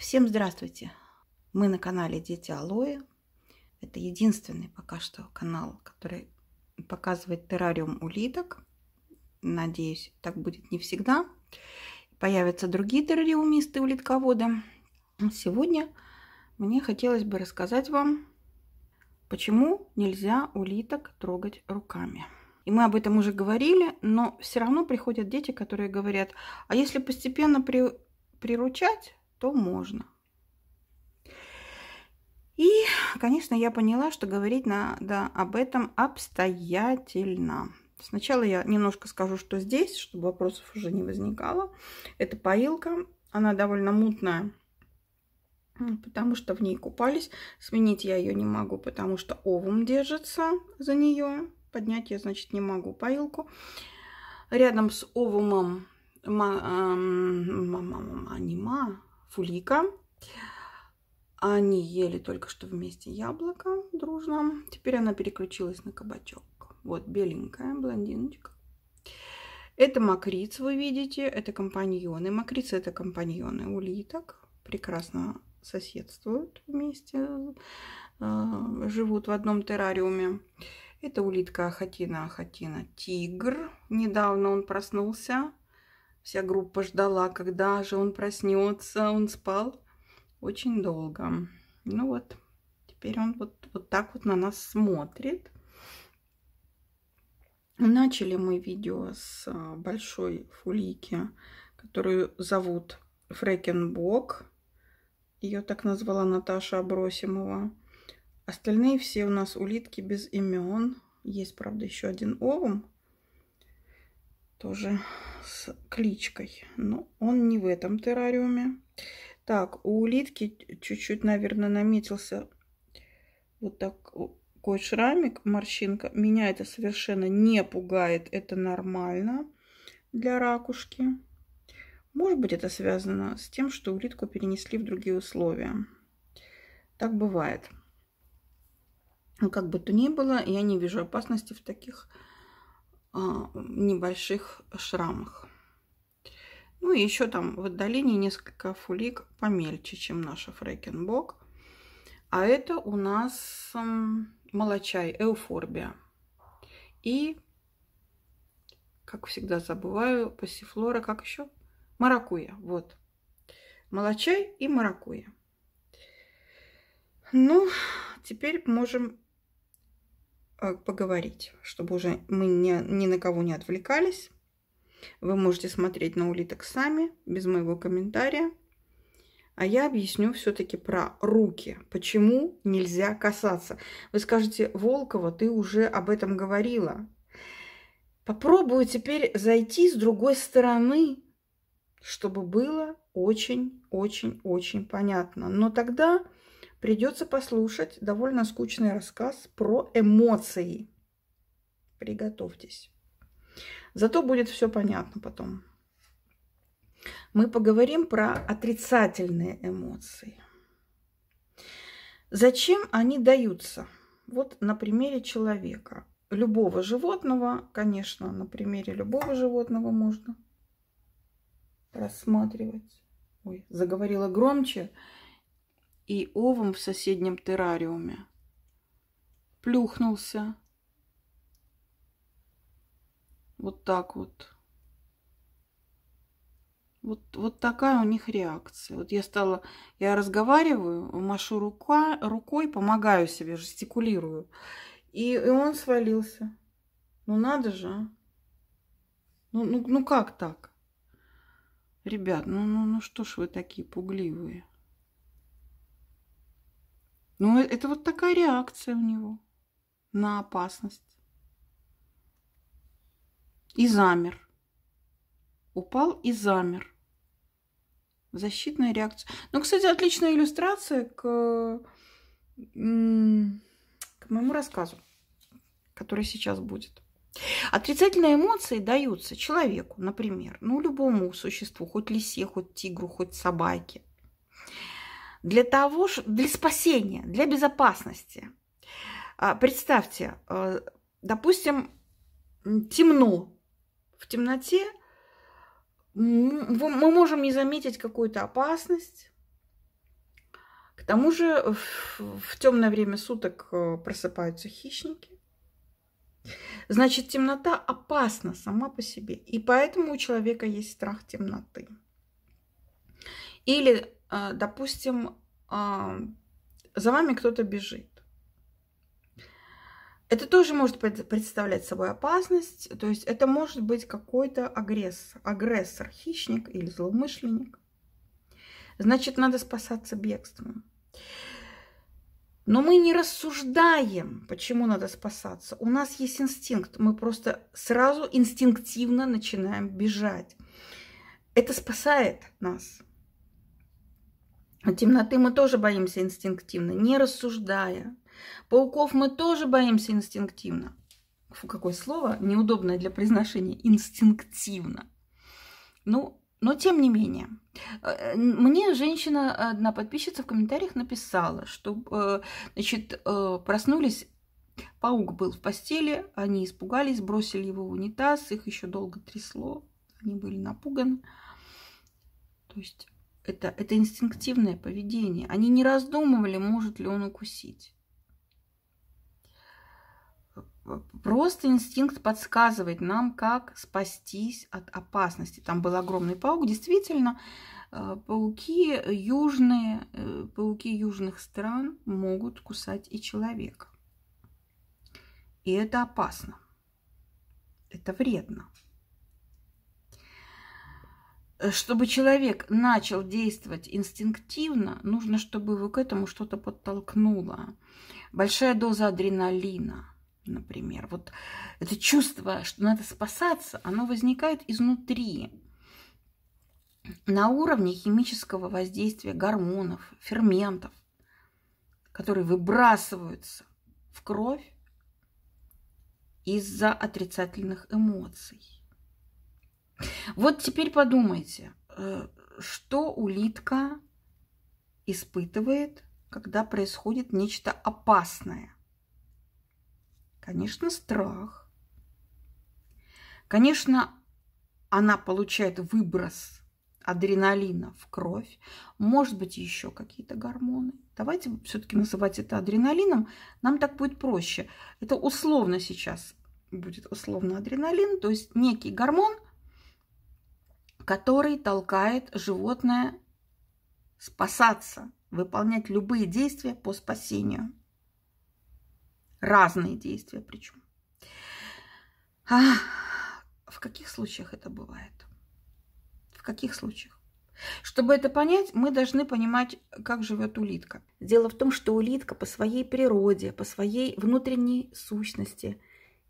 Всем здравствуйте! Мы на канале Дети Алоэ. Это единственный пока что канал, который показывает террариум улиток. Надеюсь, так будет не всегда. Появятся другие террариумисты улитководы. Сегодня мне хотелось бы рассказать вам, почему нельзя улиток трогать руками. И мы об этом уже говорили, но все равно приходят дети, которые говорят, а если постепенно при... приручать, то можно. И, конечно, я поняла, что говорить надо об этом обстоятельно. Сначала я немножко скажу, что здесь, чтобы вопросов уже не возникало. Это поилка, она довольно мутная, потому что в ней купались. Сменить я ее не могу, потому что овум держится за нее. Поднять я, значит, не могу поилку. Рядом с овумом ма, э, ма, ма, ма, ма, не ма, Фулика. Они ели только что вместе яблоко дружно. Теперь она переключилась на кабачок. Вот беленькая блондиночка. Это макриц, вы видите, это компаньоны. Макриц это компаньоны улиток. Прекрасно соседствуют вместе, э, живут в одном террариуме. Это улитка Ахатина Ахатина Тигр. Недавно он проснулся Вся группа ждала, когда же он проснется. Он спал очень долго. Ну вот, теперь он вот, вот так вот на нас смотрит. Начали мы видео с а, большой фулики, которую зовут Фрекенбок. Ее так назвала Наташа Абросимова. Остальные все у нас улитки без имен. Есть, правда, еще один овум, тоже с кличкой. Но он не в этом террариуме. Так, у улитки чуть-чуть, наверное, наметился вот такой шрамик, морщинка. Меня это совершенно не пугает. Это нормально для ракушки. Может быть, это связано с тем, что улитку перенесли в другие условия. Так бывает. Но ну, как бы то ни было, я не вижу опасности в таких а, небольших шрамах. Ну и еще там в отдалении несколько фулик помельче, чем наша фрекенбок. А это у нас молочай Эуфорбия. И, как всегда забываю, пассифлора, как еще? Маракуя, вот. Молочай и маракуя. Ну, теперь можем Э, поговорить, чтобы уже мы не, ни на кого не отвлекались. Вы можете смотреть на улиток сами, без моего комментария. А я объясню все-таки про руки. Почему нельзя касаться? Вы скажете, Волкова, ты уже об этом говорила. Попробую теперь зайти с другой стороны, чтобы было очень-очень-очень понятно. Но тогда придется послушать довольно скучный рассказ про эмоции. Приготовьтесь. Зато будет все понятно потом. Мы поговорим про отрицательные эмоции. Зачем они даются? Вот на примере человека. Любого животного, конечно, на примере любого животного можно рассматривать. Ой, заговорила громче и овом в соседнем террариуме. Плюхнулся. Вот так вот. Вот, вот такая у них реакция. Вот я стала, я разговариваю, машу рука, рукой, помогаю себе, жестикулирую. И, и он свалился. Ну надо же, а? Ну, ну, ну как так? Ребят, ну, ну, ну что ж вы такие пугливые? Ну, э, это вот такая реакция у него на опасность. И замер. Упал и замер. Защитная реакция. Ну, кстати, отличная иллюстрация к, к моему рассказу, который сейчас будет. Отрицательные эмоции даются человеку, например, ну, любому существу, хоть лисе, хоть тигру, хоть собаке для того, для спасения, для безопасности. А, представьте, э, допустим, темно. В темноте мы можем не заметить какую-то опасность. К тому же в темное время суток э, просыпаются хищники. Значит, темнота опасна сама по себе. И поэтому у человека есть страх темноты. Или а, допустим, а, за вами кто-то бежит. Это тоже может представлять собой опасность, то есть это может быть какой-то агрессор, агрессор, хищник или злоумышленник. Значит, надо спасаться бегством. Но мы не рассуждаем, почему надо спасаться. У нас есть инстинкт, мы просто сразу инстинктивно начинаем бежать. Это спасает нас темноты мы тоже боимся инстинктивно, не рассуждая. Пауков мы тоже боимся инстинктивно. Фу, какое слово неудобное для произношения. Инстинктивно. Ну, но тем не менее. Э, э, мне женщина, одна подписчица в комментариях написала, что, э, значит, проснулись Паук был в постели, они испугались, бросили его в унитаз, их еще долго трясло, они были напуганы. То есть это, это инстинктивное поведение. Они не раздумывали, может ли он укусить. Просто инстинкт подсказывает нам, как спастись от опасности. Там был огромный паук. Действительно, э, пауки южные, э, пауки южных стран могут кусать и человека. И это опасно. Это вредно чтобы человек начал действовать инстинктивно, нужно, чтобы его к этому что-то подтолкнуло. Большая доза адреналина, например. Вот это чувство, что надо спасаться, оно возникает изнутри на уровне химического воздействия гормонов, ферментов, которые выбрасываются в кровь из-за отрицательных эмоций. Вот теперь подумайте, э, что улитка испытывает, когда происходит нечто опасное. Конечно, страх. Конечно, она получает выброс адреналина в кровь, может быть, еще какие-то гормоны. Давайте все-таки называть это адреналином, нам так будет проще. Это условно сейчас будет условно адреналин, то есть некий гормон – который толкает животное спасаться, выполнять любые действия по спасению. Разные действия причем. А в каких случаях это бывает? В каких случаях? Чтобы это понять, мы должны понимать, как живет улитка. Дело в том, что улитка по своей природе, по своей внутренней сущности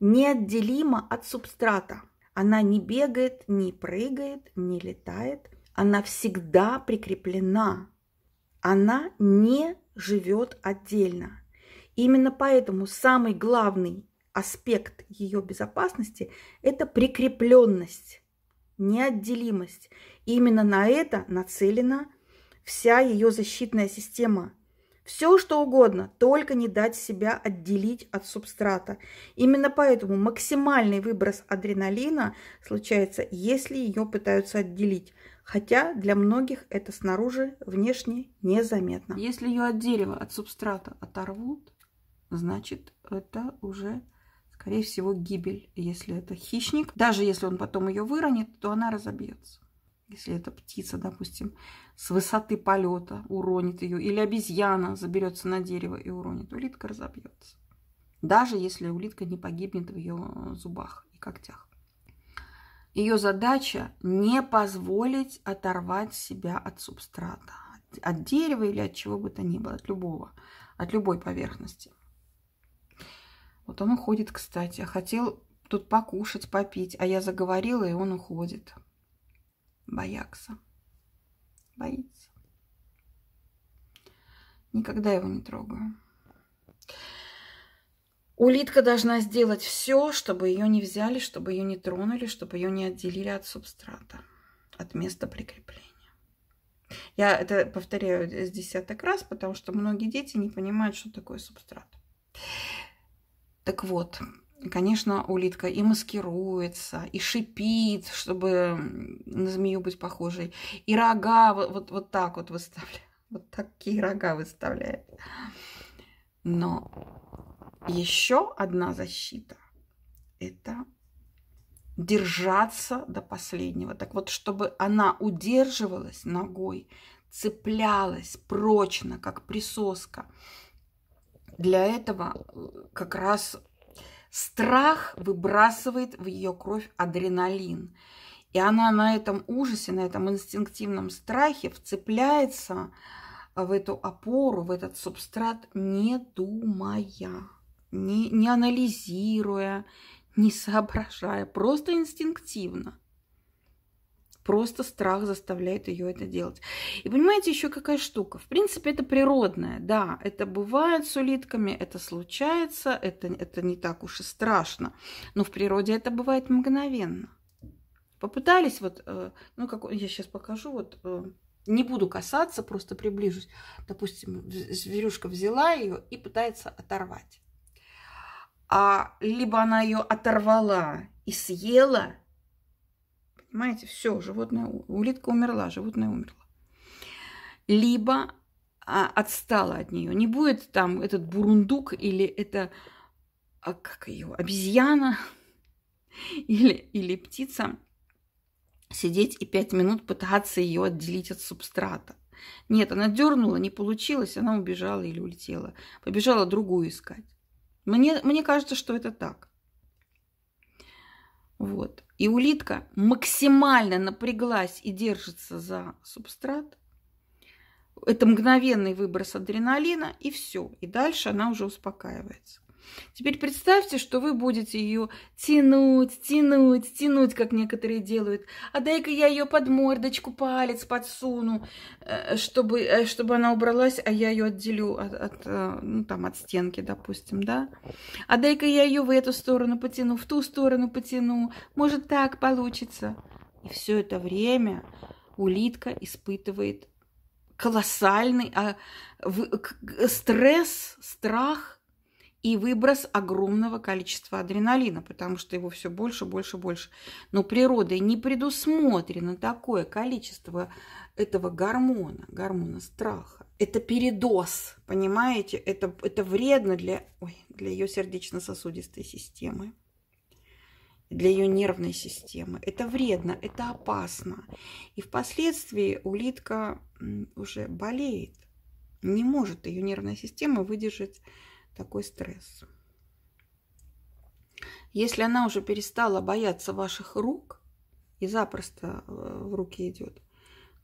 неотделима от субстрата – она не бегает, не прыгает, не летает. Она всегда прикреплена. Она не живет отдельно. Именно поэтому самый главный аспект ее безопасности – это прикрепленность, неотделимость. И именно на это нацелена вся ее защитная система – все, что угодно, только не дать себя отделить от субстрата. Именно поэтому максимальный выброс адреналина случается, если ее пытаются отделить. Хотя для многих это снаружи внешне незаметно. Если ее от дерева, от субстрата оторвут, значит это уже, скорее всего, гибель. Если это хищник, даже если он потом ее выронит, то она разобьется если это птица, допустим, с высоты полета уронит ее, или обезьяна заберется на дерево и уронит, улитка разобьется. Даже если улитка не погибнет в ее зубах и когтях. Ее задача не позволить оторвать себя от субстрата, от дерева или от чего бы то ни было, от любого, от любой поверхности. Вот он уходит, кстати. Хотел тут покушать, попить, а я заговорила, и он уходит боякса. Боится. Никогда его не трогаю. Улитка должна сделать все, чтобы ее не взяли, чтобы ее не тронули, чтобы ее не отделили от субстрата, от места прикрепления. Я это повторяю с десяток раз, потому что многие дети не понимают, что такое субстрат. Так вот, конечно, улитка и маскируется, и шипит, чтобы на змею быть похожей, и рога вот, вот, вот так вот выставляет, вот такие рога выставляет. Но еще одна защита – это держаться до последнего. Так вот, чтобы она удерживалась ногой, цеплялась прочно, как присоска. Для этого э, как раз Страх выбрасывает в ее кровь адреналин. И она на этом ужасе, на этом инстинктивном страхе вцепляется в эту опору, в этот субстрат, не думая, не, не анализируя, не соображая, просто инстинктивно. Просто страх заставляет ее это делать. И понимаете, еще какая штука? В принципе, это природное. Да, это бывает с улитками, это случается, это, это не так уж и страшно. Но в природе это бывает мгновенно. Попытались вот, э, ну как я сейчас покажу, вот э, не буду касаться, просто приближусь. Допустим, зверюшка взяла ее и пытается оторвать. А либо она ее оторвала и съела, Понимаете, все, животное, улитка умерла, животное умерло. Либо а, отстала от нее. Не будет там этот бурундук или это, а, как ее, обезьяна или, или птица сидеть и пять минут пытаться ее отделить от субстрата. Нет, она дернула, не получилось, она убежала или улетела. Побежала другую искать. Мне, мне кажется, что это так. Вот. И улитка максимально напряглась и держится за субстрат. Это мгновенный выброс адреналина, и все. И дальше она уже успокаивается. Теперь представьте, что вы будете ее тянуть, тянуть, тянуть, как некоторые делают. А дай-ка я ее под мордочку палец подсуну, э, чтобы, э, чтобы она убралась, а я ее отделю от, от, э, ну, там, от стенки, допустим, да. А дай-ка я ее в эту сторону потяну, в ту сторону потяну. Может, так получится. И все это время улитка испытывает колоссальный а, в, к, стресс, страх и выброс огромного количества адреналина, потому что его все больше, больше, больше. Но природой не предусмотрено такое количество этого гормона, гормона страха. Это передоз, понимаете? Это, это вредно для, ой, для ее сердечно-сосудистой системы, для ее нервной системы. Это вредно, это опасно. И впоследствии улитка уже болеет. Не может ее нервная система выдержать такой стресс. Если она уже перестала бояться ваших рук и запросто э, в руки идет,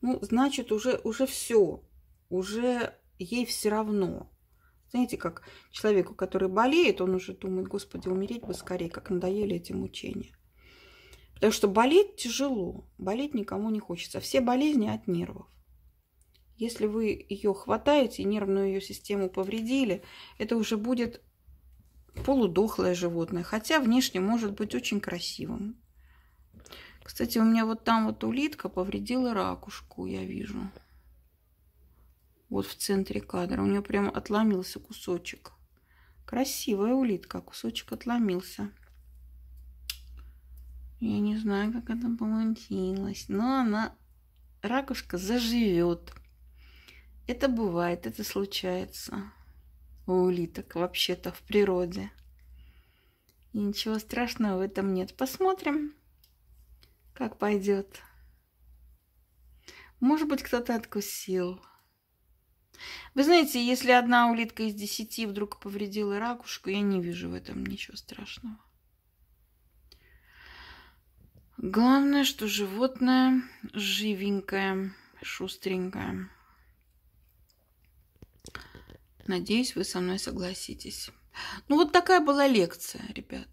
ну, значит, уже, уже все, уже ей все равно. Знаете, как человеку, который болеет, он уже думает, господи, умереть бы скорее, как надоели эти мучения. Потому что болеть тяжело, болеть никому не хочется. Все болезни от нервов. Если вы ее хватаете, нервную ее систему повредили, это уже будет полудохлое животное, хотя внешне может быть очень красивым. Кстати, у меня вот там вот улитка повредила ракушку, я вижу. Вот в центре кадра. У нее прям отломился кусочек. Красивая улитка, кусочек отломился. Я не знаю, как это получилось, но она, ракушка заживет. Это бывает, это случается у улиток вообще-то в природе. И ничего страшного в этом нет. Посмотрим, как пойдет. Может быть, кто-то откусил. Вы знаете, если одна улитка из десяти вдруг повредила ракушку, я не вижу в этом ничего страшного. Главное, что животное живенькое, шустренькое. Надеюсь, вы со мной согласитесь. Ну, вот такая была лекция, ребят.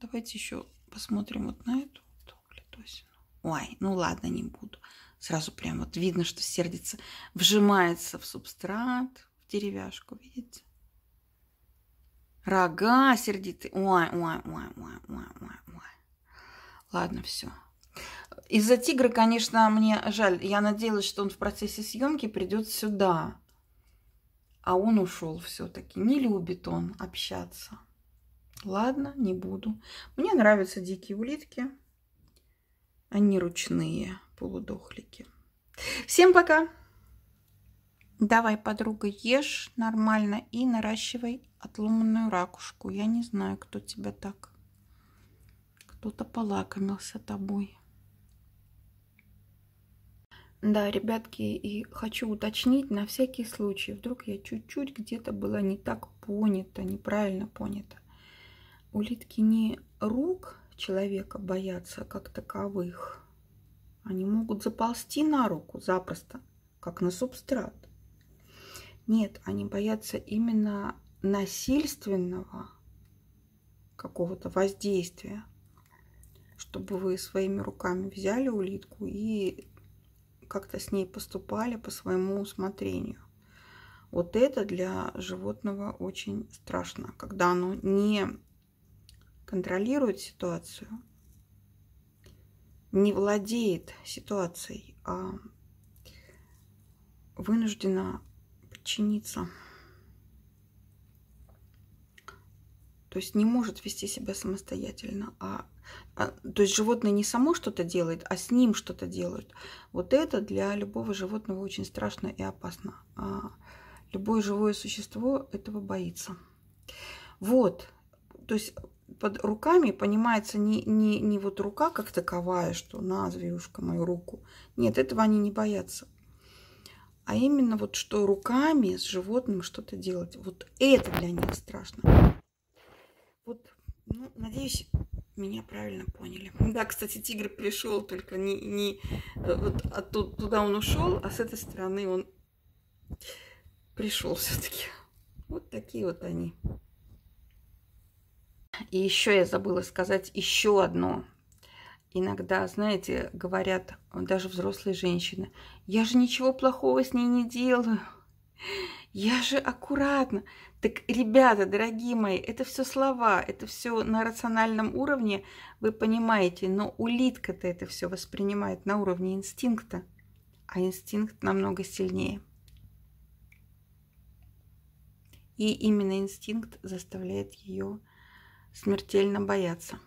Давайте еще посмотрим вот на эту Ой, ну ладно, не буду. Сразу прям вот видно, что сердится, вжимается в субстрат, в деревяшку, видите? Рога сердитые. Ой, ой, ой, ой, ой, ой, ой. Ладно, все. Из-за тигра, конечно, мне жаль. Я надеялась, что он в процессе съемки придет сюда. А он ушел все-таки. Не любит он общаться. Ладно, не буду. Мне нравятся дикие улитки. Они ручные полудохлики. Всем пока! Давай, подруга, ешь нормально и наращивай отломанную ракушку. Я не знаю, кто тебя так. Кто-то полакомился тобой. Да, ребятки, и хочу уточнить на всякий случай, вдруг я чуть-чуть где-то была не так понята, неправильно понята. Улитки не рук человека боятся как таковых. Они могут заползти на руку запросто, как на субстрат. Нет, они боятся именно насильственного какого-то воздействия, чтобы вы своими руками взяли улитку и как-то с ней поступали по своему усмотрению. Вот это для животного очень страшно, когда оно не контролирует ситуацию, не владеет ситуацией, а вынуждено подчиниться. То есть не может вести себя самостоятельно, а а, то есть животное не само что-то делает, а с ним что-то делают. Вот это для любого животного очень страшно и опасно. А любое живое существо этого боится. Вот. То есть под руками понимается не, не, не вот рука как таковая, что на, зверюшка, мою руку. Нет, этого они не боятся. А именно вот что руками с животным что-то делать. Вот это для них страшно. Вот, ну, надеюсь, меня правильно поняли. Да, кстати, тигр пришел, только не, не э, вот оттуда туда он ушел, а с этой стороны он пришел все-таки. Вот такие вот они. И еще я забыла сказать еще одно. Иногда, знаете, говорят даже взрослые женщины, я же ничего плохого с ней не делаю. Я же аккуратно. Так, ребята, дорогие мои, это все слова, это все на рациональном уровне, вы понимаете, но улитка-то это все воспринимает на уровне инстинкта, а инстинкт намного сильнее. И именно инстинкт заставляет ее смертельно бояться.